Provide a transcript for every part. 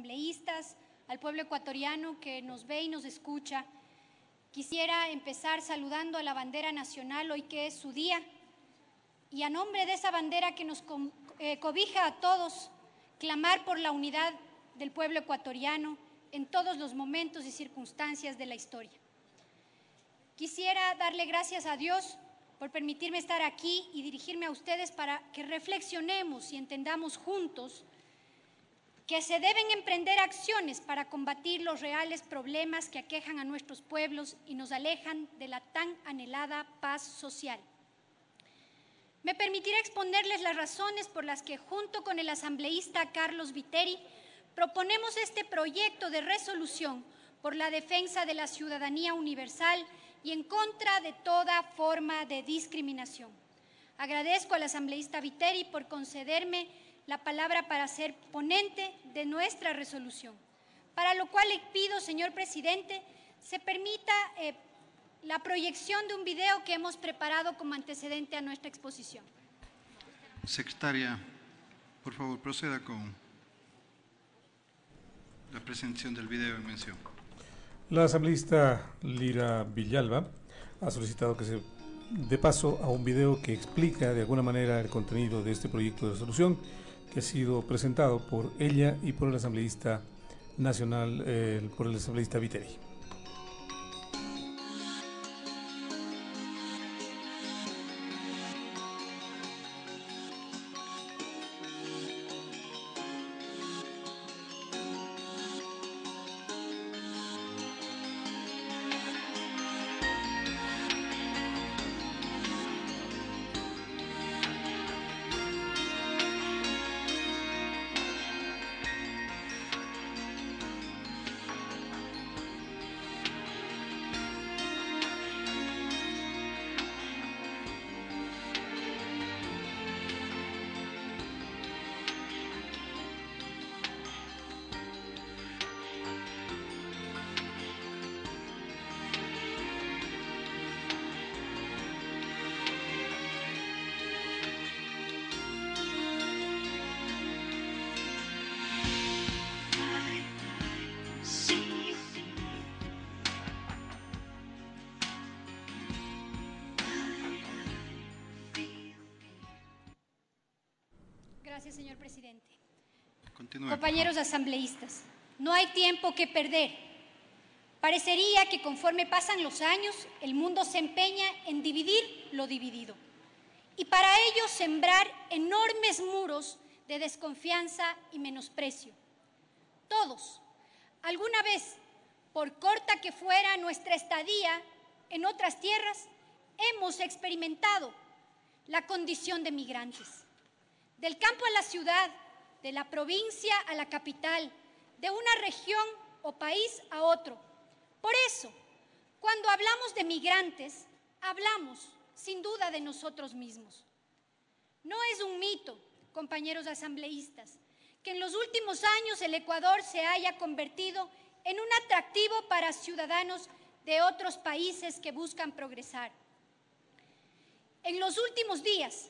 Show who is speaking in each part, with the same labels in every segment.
Speaker 1: asambleístas, al pueblo ecuatoriano que nos ve y nos escucha. Quisiera empezar saludando a la bandera nacional hoy que es su día y a nombre de esa bandera que nos eh, cobija a todos, clamar por la unidad del pueblo ecuatoriano en todos los momentos y circunstancias de la historia. Quisiera darle gracias a Dios por permitirme estar aquí y dirigirme a ustedes para que reflexionemos y entendamos juntos que se deben emprender acciones para combatir los reales problemas que aquejan a nuestros pueblos y nos alejan de la tan anhelada paz social. Me permitiré exponerles las razones por las que, junto con el asambleísta Carlos Viteri, proponemos este proyecto de resolución por la defensa de la ciudadanía universal y en contra de toda forma de discriminación. Agradezco al asambleísta Viteri por concederme la palabra para ser ponente de nuestra resolución, para lo cual le pido, señor presidente, se permita eh, la proyección de un video que hemos preparado como antecedente a nuestra exposición. Secretaria, por favor, proceda con la presentación del video en mención. La asambleísta Lira Villalba ha solicitado que se dé paso a un video que explica de alguna manera el contenido de este proyecto de resolución que ha sido presentado por ella y por el asambleísta nacional, eh, por el asambleísta Viteri. Gracias, señor presidente. Compañeros asambleístas, no hay tiempo que perder. Parecería que conforme pasan los años, el mundo se empeña en dividir lo dividido y para ello sembrar enormes muros de desconfianza y menosprecio. Todos, alguna vez, por corta que fuera nuestra estadía en otras tierras, hemos experimentado la condición de migrantes del campo a la ciudad, de la provincia a la capital, de una región o país a otro. Por eso, cuando hablamos de migrantes, hablamos sin duda de nosotros mismos. No es un mito, compañeros asambleístas, que en los últimos años el Ecuador se haya convertido en un atractivo para ciudadanos de otros países que buscan progresar. En los últimos días,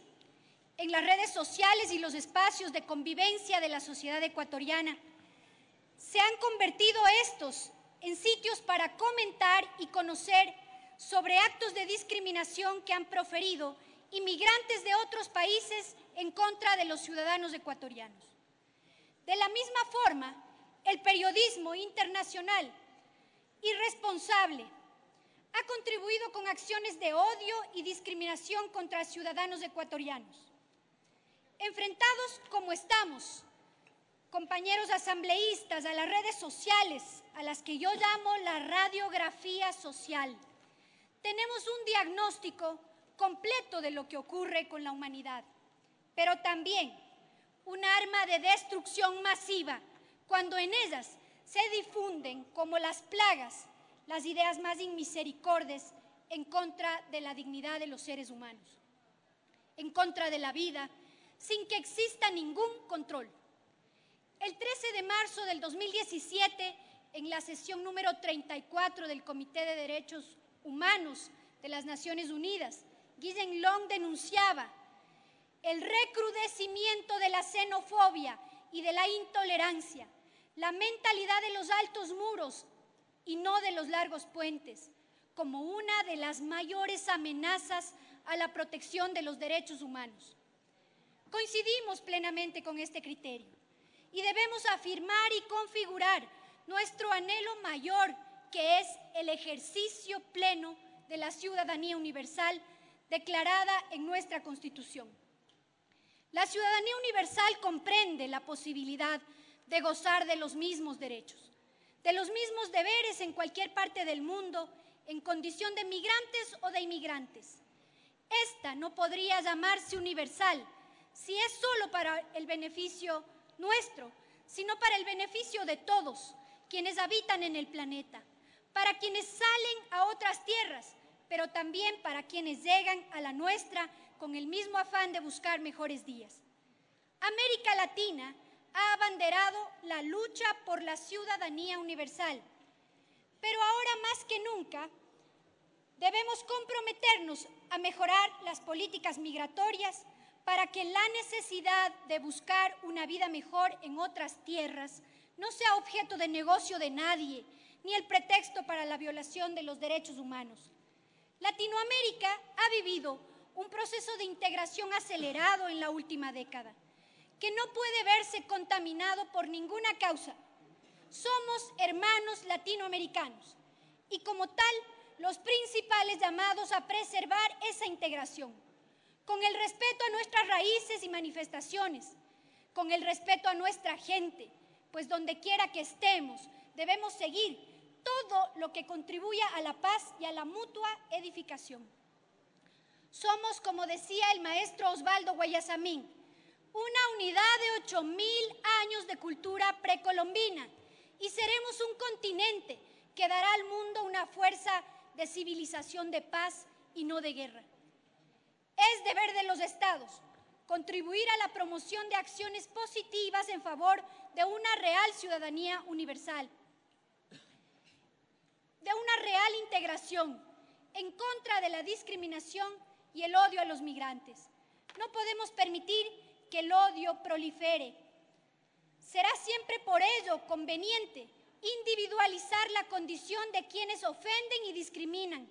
Speaker 1: en las redes sociales y los espacios de convivencia de la sociedad ecuatoriana. Se han convertido estos en sitios para comentar y conocer sobre actos de discriminación que han proferido inmigrantes de otros países en contra de los ciudadanos ecuatorianos. De la misma forma, el periodismo internacional irresponsable ha contribuido con acciones de odio y discriminación contra ciudadanos ecuatorianos enfrentados como estamos, compañeros asambleístas, a las redes sociales, a las que yo llamo la radiografía social, tenemos un diagnóstico completo de lo que ocurre con la humanidad, pero también un arma de destrucción masiva cuando en ellas se difunden como las plagas las ideas más inmisericordes en contra de la dignidad de los seres humanos, en contra de la vida, sin que exista ningún control. El 13 de marzo del 2017, en la sesión número 34 del Comité de Derechos Humanos de las Naciones Unidas, Guillen Long denunciaba el recrudecimiento de la xenofobia y de la intolerancia, la mentalidad de los altos muros y no de los largos puentes, como una de las mayores amenazas a la protección de los derechos humanos. Coincidimos plenamente con este criterio y debemos afirmar y configurar nuestro anhelo mayor, que es el ejercicio pleno de la ciudadanía universal declarada en nuestra Constitución. La ciudadanía universal comprende la posibilidad de gozar de los mismos derechos, de los mismos deberes en cualquier parte del mundo, en condición de migrantes o de inmigrantes. Esta no podría llamarse universal, si es solo para el beneficio nuestro, sino para el beneficio de todos quienes habitan en el planeta, para quienes salen a otras tierras, pero también para quienes llegan a la nuestra con el mismo afán de buscar mejores días. América Latina ha abanderado la lucha por la ciudadanía universal, pero ahora más que nunca debemos comprometernos a mejorar las políticas migratorias para que la necesidad de buscar una vida mejor en otras tierras no sea objeto de negocio de nadie, ni el pretexto para la violación de los derechos humanos. Latinoamérica ha vivido un proceso de integración acelerado en la última década, que no puede verse contaminado por ninguna causa. Somos hermanos latinoamericanos y como tal, los principales llamados a preservar esa integración con el respeto a nuestras raíces y manifestaciones, con el respeto a nuestra gente, pues donde quiera que estemos, debemos seguir todo lo que contribuya a la paz y a la mutua edificación. Somos, como decía el maestro Osvaldo Guayasamín, una unidad de 8.000 años de cultura precolombina y seremos un continente que dará al mundo una fuerza de civilización de paz y no de guerra. Es deber de los estados contribuir a la promoción de acciones positivas en favor de una real ciudadanía universal, de una real integración en contra de la discriminación y el odio a los migrantes. No podemos permitir que el odio prolifere. Será siempre por ello conveniente individualizar la condición de quienes ofenden y discriminan,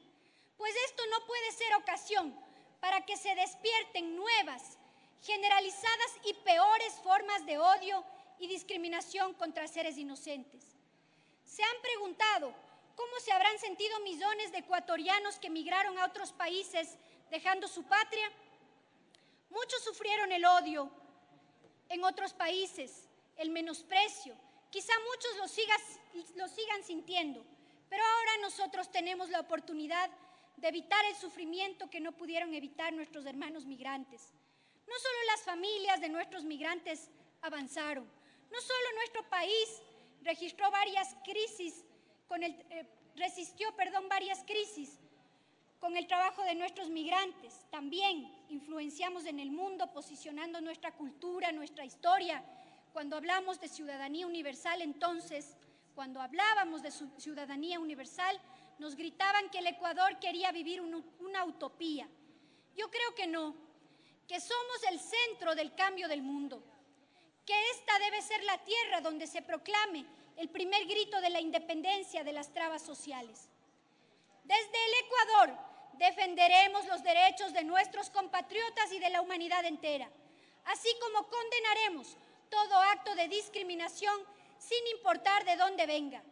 Speaker 1: pues esto no puede ser ocasión para que se despierten nuevas, generalizadas y peores formas de odio y discriminación contra seres inocentes. Se han preguntado cómo se habrán sentido millones de ecuatorianos que emigraron a otros países dejando su patria. Muchos sufrieron el odio en otros países, el menosprecio. Quizá muchos lo, lo sigan sintiendo, pero ahora nosotros tenemos la oportunidad de evitar el sufrimiento que no pudieron evitar nuestros hermanos migrantes. No solo las familias de nuestros migrantes avanzaron, no solo nuestro país registró varias crisis, con el, eh, resistió perdón, varias crisis con el trabajo de nuestros migrantes, también influenciamos en el mundo posicionando nuestra cultura, nuestra historia. Cuando hablamos de ciudadanía universal, entonces, cuando hablábamos de ciudadanía universal, nos gritaban que el Ecuador quería vivir una utopía. Yo creo que no, que somos el centro del cambio del mundo, que esta debe ser la tierra donde se proclame el primer grito de la independencia de las trabas sociales. Desde el Ecuador defenderemos los derechos de nuestros compatriotas y de la humanidad entera, así como condenaremos todo acto de discriminación sin importar de dónde venga.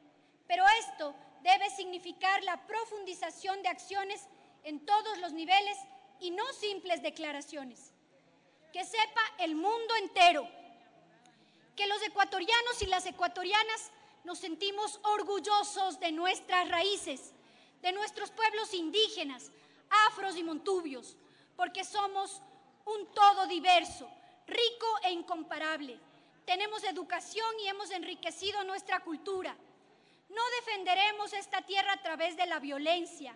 Speaker 1: Pero esto debe significar la profundización de acciones en todos los niveles y no simples declaraciones. Que sepa el mundo entero que los ecuatorianos y las ecuatorianas nos sentimos orgullosos de nuestras raíces, de nuestros pueblos indígenas, afros y montubios, porque somos un todo diverso, rico e incomparable. Tenemos educación y hemos enriquecido nuestra cultura no defenderemos esta tierra a través de la violencia.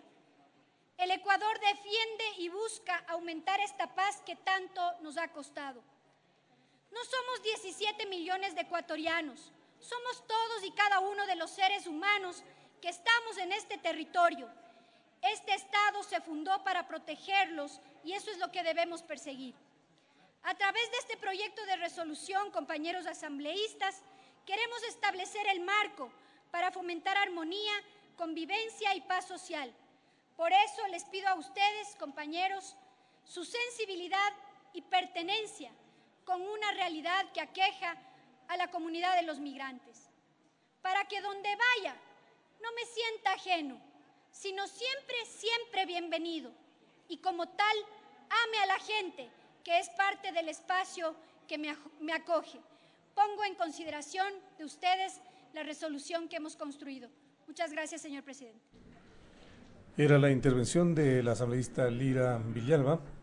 Speaker 1: El Ecuador defiende y busca aumentar esta paz que tanto nos ha costado. No somos 17 millones de ecuatorianos, somos todos y cada uno de los seres humanos que estamos en este territorio. Este Estado se fundó para protegerlos y eso es lo que debemos perseguir. A través de este proyecto de resolución, compañeros asambleístas, queremos establecer el marco para fomentar armonía, convivencia y paz social. Por eso les pido a ustedes, compañeros, su sensibilidad y pertenencia con una realidad que aqueja a la comunidad de los migrantes, para que donde vaya no me sienta ajeno, sino siempre, siempre bienvenido y como tal ame a la gente que es parte del espacio que me, acoge. Pongo en consideración de ustedes la resolución que hemos construido. Muchas gracias, señor presidente. Era la intervención de la asambleísta Lira Villalba.